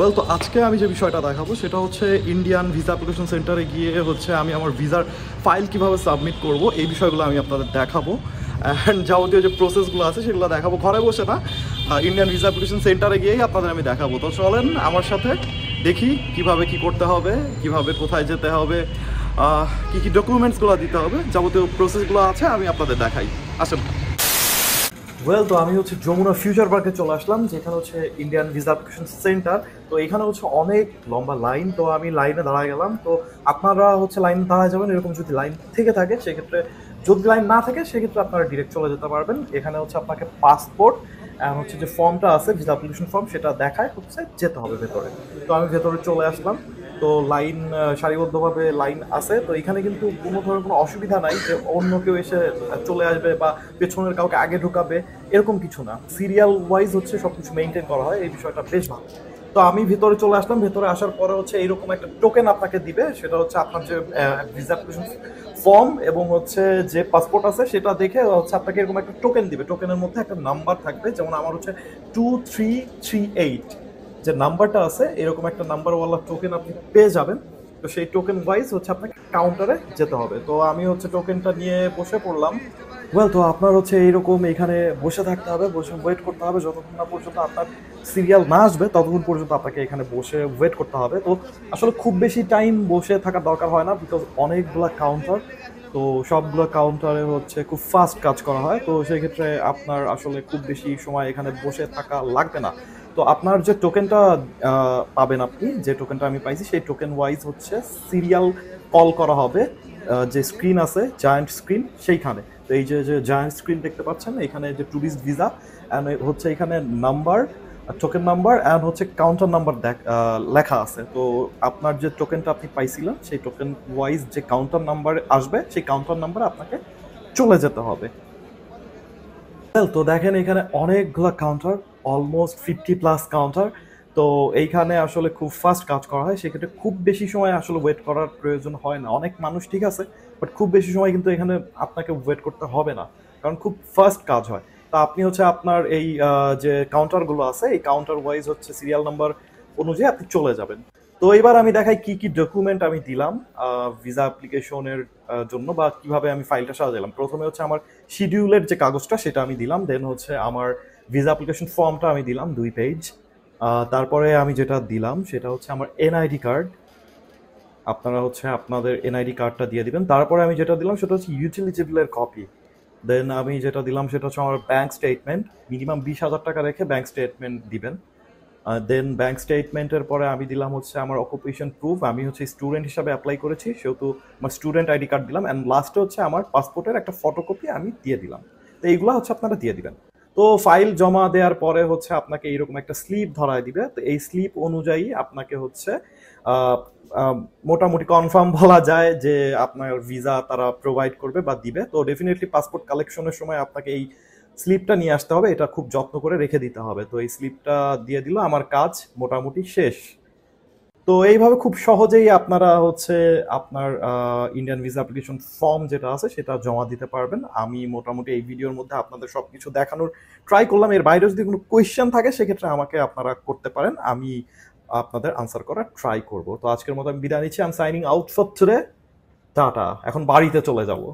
well তো আজকে আমি যে বিষয়টা দেখাবো সেটা হচ্ছে ইন্ডিয়ান ভিসা অ্যাপ্লিকেশন সেন্টারে গিয়ে হচ্ছে আমি আমার ভিসার ফাইল কিভাবে সাবমিট করব এই বিষয়গুলো আমি আপনাদের দেখাবো অ্যান্ড যাবতীয় যে প্রসেসগুলো আছে সেগুলো দেখাবো ঘরে বসে না ইন্ডিয়ান ভিসা অ্যাপ্লিকেশন সেন্টারে গিয়েই আপনাদের আমি দেখাবো তো চলেন আমার সাথে দেখি কিভাবে কি করতে হবে কিভাবে কোথায় যেতে হবে কি কী ডকুমেন্টসগুলো দিতে হবে যাবতীয় প্রসেসগুলো আছে আমি আপনাদের দেখাই আসেন ওয়েল তো আমি হচ্ছে যমুনা ফিউচার পার্কে চলে আসলাম যেখানে হচ্ছে ইন্ডিয়ান ভিসা অ্যাপ্লিকেশন সেন্টার তো এখানে হচ্ছে অনেক লম্বা লাইন তো আমি লাইনে দাঁড়ায় গেলাম তো আপনারা হচ্ছে লাইনে দাঁড়ায় যাবেন এরকম যদি লাইন থেকে থাকে সেক্ষেত্রে যদি লাইন না থাকে সেক্ষেত্রে আপনারা ডিরেক্ট চলে যেতে পারবেন এখানে হচ্ছে আপনাকে পাসপোর্ট হচ্ছে যে ফর্মটা আছে ভিসা অ্যাপ্লিকেশন ফর্ম সেটা দেখায় হচ্ছে যেতে হবে ভেতরে তো আমি ভেতরে চলে আসলাম তো লাইন সারিবদ্ধভাবে লাইন আছে তো এখানে কিন্তু কোনো ধরনের কোনো অসুবিধা নাই যে অন্য কেউ এসে চলে আসবে বা পেছনের কাউকে আগে ঢুকাবে এরকম কিছু না সিরিয়াল ওয়াইজ হচ্ছে সব কিছু মেনটেন করা হয় এই বিষয়টা বেশ ভালো তো আমি ভেতরে চলে আসলাম ভেতরে আসার পরে হচ্ছে এরকম একটা টোকেন আপনাকে দিবে সেটা হচ্ছে আপনার যে রিজার্ভেশন ফর্ম এবং হচ্ছে যে পাসপোর্ট আছে সেটা দেখে হচ্ছে আপনাকে এরকম একটা টোকেন দিবে টোকেনের মধ্যে একটা নাম্বার থাকবে যেমন আমার হচ্ছে টু থ্রি থ্রি এইট যে নাম্বারটা আছে এরকম একটা নাম্বারওয়ালা টোকেন আপনি পেয়ে যাবেন তো সেই টোকেন ওয়াইজ হচ্ছে আপনাকে কাউন্টারে যেতে হবে তো আমি হচ্ছে টোকেনটা নিয়ে বসে পড়লাম ওয়েল তো আপনার হচ্ছে এইরকম এখানে বসে থাকতে হবে বসে ওয়েট করতে হবে যতক্ষণ না পর্যন্ত আপনার সিরিয়াল না আসবে ততক্ষণ পর্যন্ত আপনাকে এখানে বসে ওয়েট করতে হবে তো আসলে খুব বেশি টাইম বসে থাকার দরকার হয় না বিকজ অনেকগুলো কাউন্টার তো সবগুলো কাউন্টারে হচ্ছে খুব ফাস্ট কাজ করা হয় তো সেক্ষেত্রে আপনার আসলে খুব বেশি সময় এখানে বসে থাকা লাগবে না তো আপনার যে টোকেনটা পাবেন আপনি যে টোকেনটা আমি পাইছি সেই টোকেন ওয়াইজ হচ্ছে সিরিয়াল কল করা হবে যে স্ক্রিন আছে জায়ান্ট স্ক্রিন সেইখানে তো এই যে যে জায়ান্ট স্ক্রিন দেখতে পাচ্ছেন এখানে যে ট্যুরিস্ট ভিসা অ্যান্ড হচ্ছে এখানে নাম্বার টোকেন নাম্বার অ্যান্ড হচ্ছে কাউন্টার নাম্বার দেখ লেখা আছে তো আপনার যে টোকেনটা আপনি পাইছিলেন সেই টোকেন ওয়াইজ যে কাউন্টার নাম্বার আসবে সেই কাউন্টার নাম্বার আপনাকে চলে যেতে হবে তো দেখেন এখানে অনেকগুলো counter almost fifty plus counter তো এইখানে আসলে খুব ফাস্ট কাজ করা হয় সেক্ষেত্রে খুব বেশি সময় আসলে ওয়েট করার প্রয়োজন হয় না অনেক মানুষ ঠিক আছে বাট খুব বেশি সময় কিন্তু এখানে আপনাকে ওয়েট করতে হবে না কারণ খুব ফাস্ট কাজ হয় তা আপনি হচ্ছে আপনার এই যে কাউন্টারগুলো আছে এই কাউন্টার ওয়াইজ হচ্ছে সিরিয়াল নাম্বার অনুযায়ী আপনি চলে যাবেন তো এবার আমি দেখাই কি কি ডকুমেন্ট আমি দিলাম ভিসা অ্যাপ্লিকেশনের জন্য বা কিভাবে আমি ফাইলটা সাজালাম প্রথমে হচ্ছে আমার শিডিউলের যে কাগজটা সেটা আমি দিলাম দেন হচ্ছে আমার ভিসা অ্যাপ্লিকেশন ফর্মটা আমি দিলাম দুই পেজ তারপরে আমি যেটা দিলাম সেটা হচ্ছে আমার এনআইডি কার্ড আপনারা হচ্ছে আপনাদের এনআইডি কার্ডটা দিয়ে দিবেন তারপরে আমি যেটা দিলাম সেটা হচ্ছে ইউটিলিটি বিলের কপি দেন আমি যেটা দিলাম সেটা হচ্ছে আমার ব্যাঙ্ক স্টেটমেন্ট মিনিমাম বিশ হাজার টাকা রেখে ব্যাঙ্ক স্টেটমেন্ট দিবেন দেন ব্যাংক স্টেটমেন্টের পরে আমি দিলাম হচ্ছে আমার অকুপেশন প্রুফ আমি হচ্ছে স্টুডেন্ট হিসাবে অ্যাপ্লাই করেছি সেহেতু আমার স্টুডেন্ট আইডি কার্ড দিলাম অ্যান্ড লাস্টে হচ্ছে আমার পাসপোর্টের একটা ফটোকপি আমি দিয়ে দিলাম তো এইগুলো হচ্ছে আপনারা দিয়ে দিবেন তো ফাইল জমা দেওয়ার পরে হচ্ছে আপনাকে এইরকম একটা স্লিপ ধরায় দিবে তো এই স্লিপ অনুযায়ী আপনাকে হচ্ছে মোটামুটি কনফার্ম বলা যায় যে আপনার ভিসা তারা প্রোভাইড করবে বা দিবে তো ডেফিনেটলি পাসপোর্ট কালেকশনের সময় আপনাকে এই স্লিপটা নিয়ে আসতে হবে এটা খুব যত্ন করে রেখে দিতে হবে তো এই স্লিপটা দিয়ে দিল আমার কাজ মোটামুটি শেষ তো এইভাবে খুব সহজেই আপনারা হচ্ছে আপনার ইন্ডিয়ান ভিসা অ্যাপ্লিকেশন ফর্ম যেটা আছে সেটা জমা দিতে পারবেন আমি মোটামুটি এই ভিডিওর মধ্যে আপনাদের সব কিছু দেখানোর ট্রাই করলাম এর বাইরে যদি কোনো কোয়েশ্চেন থাকে সেক্ষেত্রে আমাকে আপনারা করতে পারেন আমি আপনাদের আনসার করার ট্রাই করব তো আজকের মতো আমি বিদায় নিচ্ছি আমি signing out for today tata এখন বাড়িতে চলে যাবো